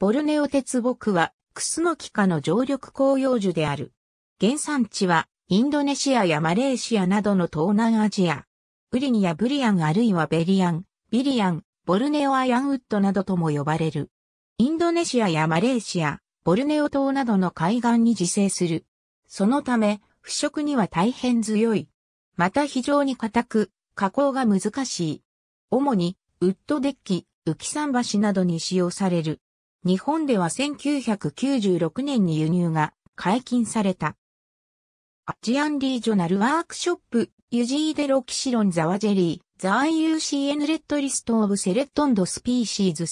ボルネオ鉄木は、クスノキ科の常緑広葉樹である。原産地は、インドネシアやマレーシアなどの東南アジア。ウリニやブリアンあるいはベリアン、ビリアン、ボルネオアヤンウッドなどとも呼ばれる。インドネシアやマレーシア、ボルネオ島などの海岸に自生する。そのため、腐食には大変強い。また非常に硬く、加工が難しい。主に、ウッドデッキ、浮き桟橋などに使用される。日本では1996年に輸入が解禁された。アジアンリージョナルワークショップ、ユジーデロキシロンザワジェリー、ザ IUCN レッドリストオブセレットンドスピーシーズ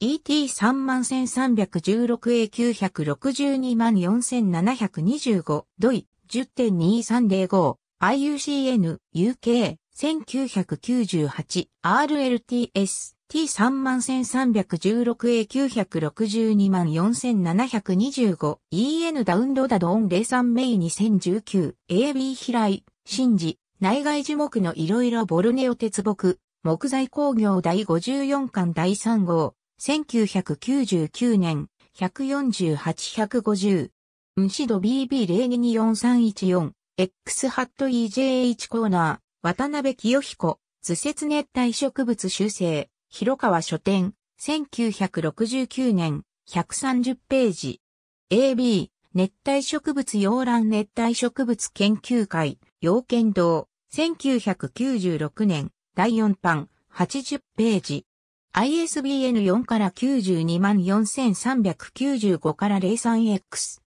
1998ET31316A962 万4725ドイ10.2305 IUCN UK 1998 RLTS T3 万 1316A962 万 4725EN ダウンローダドン03メイ 2019AB 平井、新治、内外樹木のいろいろボルネオ鉄木、木材工業第54巻第3号、1999年、148-150。うんシド BB02243144X ハット EJH コーナー、渡辺清彦、図説熱帯植物修正。広川書店、1969年、130ページ。AB、熱帯植物洋蘭熱帯植物研究会、洋剣堂、1996年、第4版、80ページ。ISBN 4から924,395から 03X。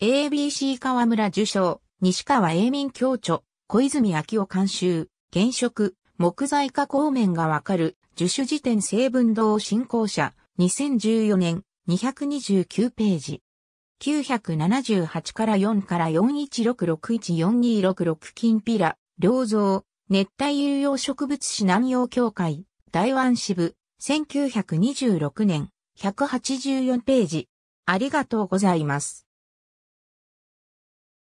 ABC 河村受賞、西川英民教著、小泉明夫監修、現職、木材加工面がわかる、樹種辞典成分堂振興者、2014年、229ページ。978から4から416614266金ピラ、良造、熱帯有用植物市南洋協会、台湾支部、1926年、184ページ。ありがとうございます。